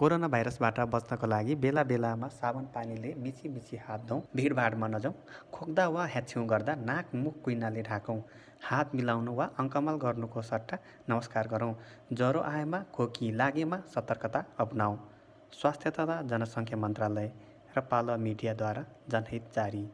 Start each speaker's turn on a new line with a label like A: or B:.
A: corona भाइरसबाट बच्नको लागि बेला बेलामा साबुन पानीले मिची मिची हात धौँ भिडभाडमा नजाउँ खोक्दा वा ह्याछ्यौँ गर्दा नाक मुख कुइनाले ढाकौँ हात मिलाउनु वा अङ्कमल गर्नुको सट्टा नमस्कार गरौँ ज्वरो आएमा खोकी लागेमा सतर्कता अपनाऊ स्वास्थ्य तथा जनसङ्ख्या मन्त्रालय र पालो मिडियाद्वारा जनहित जारी